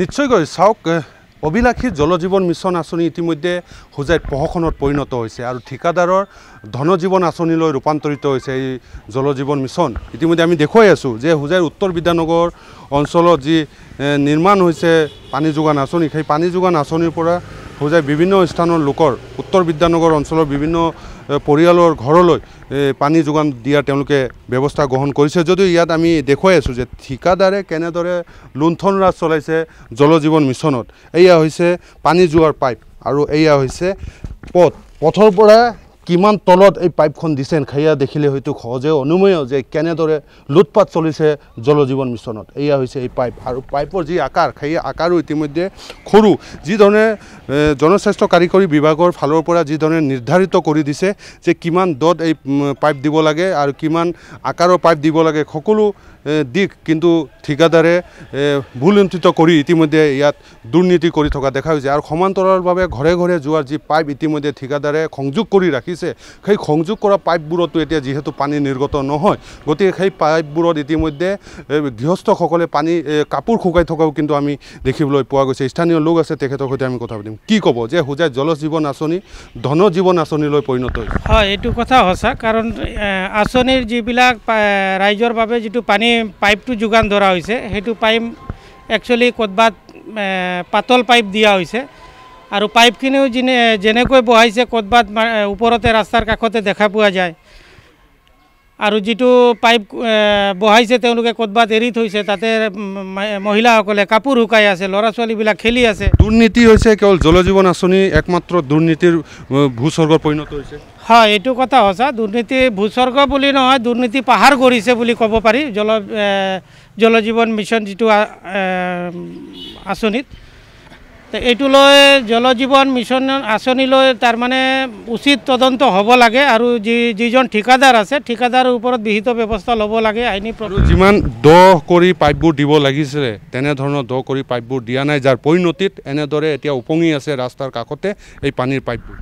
নিশ্চয়কৈ চাওক অভিলাষী জলজীৱন মিছন আঁচনি ইতিমধ্যে হোজাই পহখনত পৰিণত হৈছে আৰু ঠিকাদাৰৰ ধনজীৱন আঁচনিলৈ ৰূপান্তৰিত হৈছে এই জলজীৱন মিছন ইতিমধ্যে আমি দেখুৱাই আছোঁ যে হোজাইৰ উত্তৰ বিদ্যানগৰ অঞ্চলত যি নিৰ্মাণ হৈছে পানী যোগান আঁচনি সেই পানী যোগান আঁচনিৰ পৰা হোজাই বিভিন্ন স্থানৰ লোকৰ উত্তৰ বিদ্যানগৰ অঞ্চলৰ বিভিন্ন পৰিয়ালৰ ঘৰলৈ পানী যোগান দিয়াৰ তেওঁলোকে ব্যৱস্থা গ্ৰহণ কৰিছে যদিও ইয়াত আমি দেখুৱাই আছোঁ যে ঠিকাদাৰে কেনেদৰে লুণ্ঠন ৰাজ চলাইছে জল জীৱন মিছনত এয়া হৈছে পানী যোগাৰ পাইপ আৰু এয়া হৈছে পথ পথৰ পৰা কিমান তলত এই পাইপখন দিছে সেয়া দেখিলে হয়তো সহজে অনুময় যে কেনেদৰে লুটপাত চলিছে জল জীৱন মিছনত এয়া হৈছে এই পাইপ আৰু পাইপৰ যি আকাৰ সেই আকাৰো ইতিমধ্যে সৰু যিধৰণে জনস্বাস্থ্য কাৰিকৰী বিভাগৰ ফালৰ পৰা যিধৰণে নিৰ্ধাৰিত কৰি দিছে যে কিমান দত এই পাইপ দিব লাগে আৰু কিমান আকাৰৰ পাইপ দিব লাগে সকলো দিশ কিন্তু ঠিকাদাৰে ভুলনিয়ন্ত্ৰিত কৰি ইতিমধ্যে ইয়াত দুৰ্নীতি কৰি থকা দেখা গৈছে আৰু সমান্তৰালভাৱে ঘৰে ঘৰে যোৱাৰ যি পাইপ ইতিমধ্যে ঠিকাদাৰে সংযোগ কৰি ৰাখিছে থাকিছে সেই সংযোগ কৰা পাইপবোৰতো এতিয়া যিহেতু পানী নিৰ্গত নহয় গতিকে সেই পাইপবোৰত ইতিমধ্যে গৃহস্থসকলে পানী কাপোৰ শুকাই থকাও কিন্তু আমি দেখিবলৈ পোৱা গৈছে স্থানীয় লোক আছে তেখেতৰ সৈতে আমি কথা পাতিম কি ক'ব যে হোজাই জল জীৱন আঁচনি জীৱন আঁচনিলৈ পৰিণত হৈছে হয় এইটো কথা সঁচা কাৰণ আঁচনিৰ যিবিলাক ৰাইজৰ বাবে যিটো পানী পাইপটো যোগান ধৰা হৈছে সেইটো পাইপ একচুৱেলি ক'ৰবাত পাতল পাইপ দিয়া হৈছে আৰু পাইপখিনিও যেনে যেনেকৈ বহাইছে ক'ৰবাত ওপৰতে ৰাস্তাৰ কাষতে দেখা পোৱা যায় আৰু যিটো পাইপ বহাইছে তেওঁলোকে ক'ৰবাত এৰি থৈছে তাতে মহিলাসকলে কাপোৰ শুকাই আছে ল'ৰা ছোৱালীবিলাক খেলি আছে দুৰ্নীতি হৈছে কেৱল জল জীৱন আঁচনি একমাত্ৰ দুৰ্নীতিৰ ভূস্বৰ্গ পৰিণত হৈছে হয় এইটো কথা সঁচা দুৰ্নীতি ভূস্বৰ্গ বুলি নহয় দুৰ্নীতি পাহাৰ গঢ়িছে বুলি ক'ব পাৰি জল জল জীৱন মিছন যিটো আঁচনিত এইটো লৈ জল জীৱন মিছন আঁচনিলৈ তাৰমানে উচিত তদন্ত হ'ব লাগে আৰু যি যিজন ঠিকাদাৰ আছে ঠিকাদাৰৰ ওপৰত বিহিত ব্যৱস্থা ল'ব লাগে আইনী যিমান দ কৰি পাইপবোৰ দিব লাগিছিলে তেনেধৰণৰ দ কৰি পাইপবোৰ দিয়া নাই যাৰ পৰিণতিত এনেদৰে এতিয়া উপঙি আছে ৰাস্তাৰ কাষতে এই পানীৰ পাইপবোৰ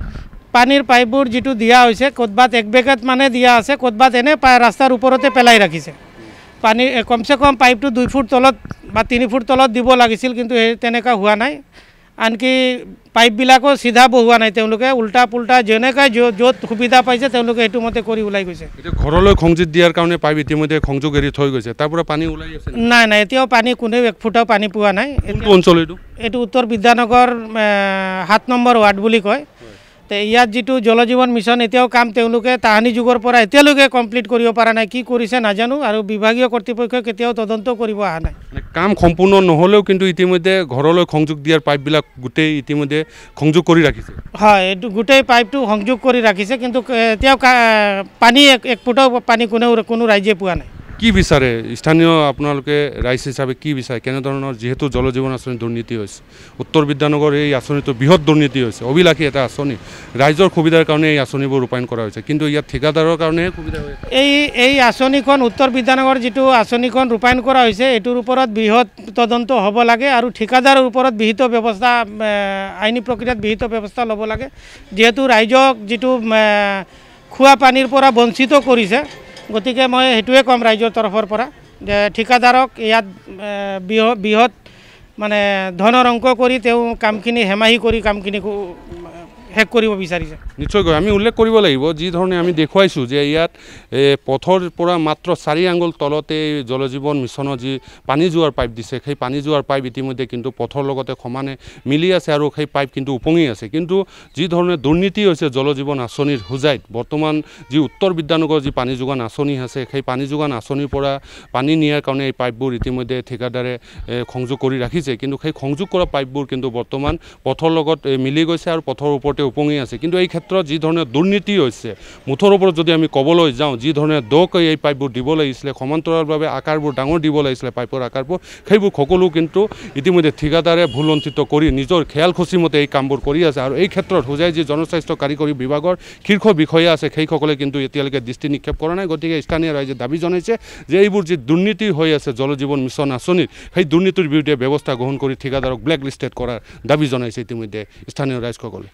পানীৰ পাইপবোৰ যিটো দিয়া হৈছে ক'ৰবাত এক বেগত মানে দিয়া আছে ক'ৰবাত এনে ৰাস্তাৰ ওপৰতে পেলাই ৰাখিছে পানী কমচে কম পাইপটো দুই ফুট তলত বা তিনি ফুট তলত দিব লাগিছিল কিন্তু সেই তেনেকুৱা হোৱা নাই আনকি পাইপবিলাকো চিধা বহুৱা নাই তেওঁলোকে উল্টা পুল্টা যেনেকৈ য'ত সুবিধা পাইছে তেওঁলোকে সেইটো মতে কৰি ওলাই গৈছে ঘৰলৈ সংযোগ দিয়াৰ কাৰণে পাইপ ইতিমধ্যে সংযোগ এৰি থৈ গৈছে তাৰ পৰা পানী ওলাই আছে নাই নাই এতিয়াও পানী কোনেও এক ফুটাও পানী পোৱা নাই অঞ্চল এইটো উত্তৰ বিদ্যানগৰ সাত নম্বৰ ৱাৰ্ড বুলি কয় ইয়াত যিটো জল জীৱন মিছন এতিয়াও কাম তেওঁলোকে তাহানি যুগৰ পৰা এতিয়ালৈকে কমপ্লিট কৰিব পৰা নাই কি কৰিছে নাজানো আৰু বিভাগীয় কৰ্তৃপক্ষই কেতিয়াও তদন্ত কৰিব অহা নাই কাম সম্পূৰ্ণ নহ'লেও কিন্তু ইতিমধ্যে ঘৰলৈ সংযোগ দিয়াৰ পাইপবিলাক গোটেই ইতিমধ্যে সংযোগ কৰি ৰাখিছে হয় এইটো গোটেই পাইপটো সংযোগ কৰি ৰাখিছে কিন্তু এতিয়াও পানী এক ফুটাও পানী কোনেও কোনো ৰাইজে পোৱা নাই কি বিচাৰে স্থানীয় আপোনালোকে ৰাইজ হিচাপে কি বিচাৰে কেনেধৰণৰ যিহেতু জল জীৱন আঁচনি দুৰ্নীতি হৈছে উত্তৰ বিদ্যানগৰ এই আঁচনিটো বৃহৎ দুৰ্নীতি হৈছে অভিলাষী এটা আঁচনি ৰাইজৰ সুবিধাৰ কাৰণে এই আঁচনিবোৰ ৰূপায়ণ কৰা হৈছে কিন্তু ইয়াত ঠিকাদাৰৰ কাৰণেহে সুবিধা হৈছে এই এই আঁচনিখন উত্তৰ বিদ্যানগৰ যিটো আঁচনিখন ৰূপায়ণ কৰা হৈছে এইটোৰ ওপৰত বৃহৎ তদন্ত হ'ব লাগে আৰু ঠিকাদাৰৰ ওপৰত বিহিত ব্যৱস্থা আইনী প্ৰক্ৰিয়াত বিহিত ব্যৱস্থা ল'ব লাগে যিহেতু ৰাইজক যিটো খোৱা পানীৰ পৰা বঞ্চিত কৰিছে গতিকে মই সেইটোৱে কম ৰাইজৰ তৰফৰ পৰা যে ঠিকাদাৰক ইয়াত বৃহৎ মানে ধনৰ অংক কৰি তেওঁ কামখিনি হেমাহি কৰি কামখিনি শেষ কৰিব বিচাৰিছে নিশ্চয়কৈ আমি উল্লেখ কৰিব লাগিব যিধৰণে আমি দেখুৱাইছোঁ যে ইয়াত পথৰ পৰা মাত্ৰ চাৰি আঙুল তলতে এই জীৱন মিছনৰ যি পানী যোৱাৰ পাইপ দিছে সেই পানী যোৱাৰ পাইপ ইতিমধ্যে কিন্তু পথৰ লগতে সমানে মিলি আছে আৰু সেই পাইপ কিন্তু উপঙি আছে কিন্তু যি ধৰণে দুৰ্নীতি হৈছে জল জীৱন আঁচনিৰ হোজাইত বৰ্তমান যি উত্তৰ বিদ্যানগৰ যি পানী যোগান আঁচনি আছে সেই পানী যোগান আঁচনিৰ পৰা পানী নিয়াৰ কাৰণে এই পাইপবোৰ ইতিমধ্যে ঠিকাদাৰে সংযোগ কৰি ৰাখিছে কিন্তু সেই সংযোগ কৰা পাইপবোৰ কিন্তু বৰ্তমান পথৰ লগত মিলি গৈছে আৰু পথৰ ওপৰতে সৈতে উপঙি আছে কিন্তু এই ক্ষেত্রত যধরনের দুর্নীতি হয়েছে মুঠর ওপর যদি আমি কবলৈ যাও যধরনের দোক এই পাইপব দিব লাগিছিলে সমান্তরালভাবে আকারবর ডাঙর দিব লাগিছিলে পাইপর আকারব সেইব সকল কিন্তু ইতিমধ্যে ঠিকাদারে ভুলঞ্চিত করে নিজের খেয়াল খুশি মতে এই কামব করে আছে আর এই ক্ষেত্রে হোজাই যে জনস্বাস্থ্য কারিকরী বিভাগের শীর্ষ বিষয়া আছে সেই সকলে কিন্তু এতালে দৃষ্টি নিক্ষেপ করা নাই গতি স্থানীয় রাইজে দাবি জানাইছে যে এইব যে দুর্নীতি হয়ে আছে জল জলজীবন মিশন আঁচনির সেই দুর্নীতির বিরুদ্ধে ব্যবস্থা গ্রহণ করে ঠিকাদারক ব্ল্যাক লিস্টেড করার দাবি জানাইছে ইতিমধ্যে স্থানীয় রাইজ সকলে